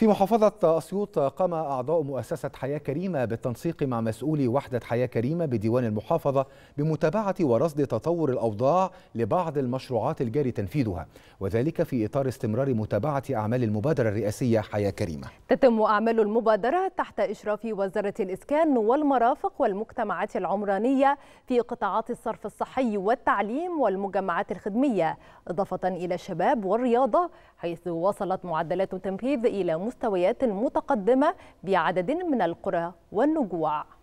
في محافظة أسيوط قام أعضاء مؤسسة حياة كريمة بالتنسيق مع مسؤولي وحدة حياة كريمة بديوان المحافظة بمتابعة ورصد تطور الأوضاع لبعض المشروعات الجاري تنفيذها وذلك في إطار استمرار متابعة أعمال المبادرة الرئاسية حياة كريمة تتم أعمال المبادرة تحت إشراف وزارة الإسكان والمرافق والمجتمعات العمرانية في قطاعات الصرف الصحي والتعليم والمجمعات الخدمية إضافة إلى الشباب والرياضة حيث وصلت معدلات التنفيذ إلى مستويات متقدمة بعدد من القرى والنجوع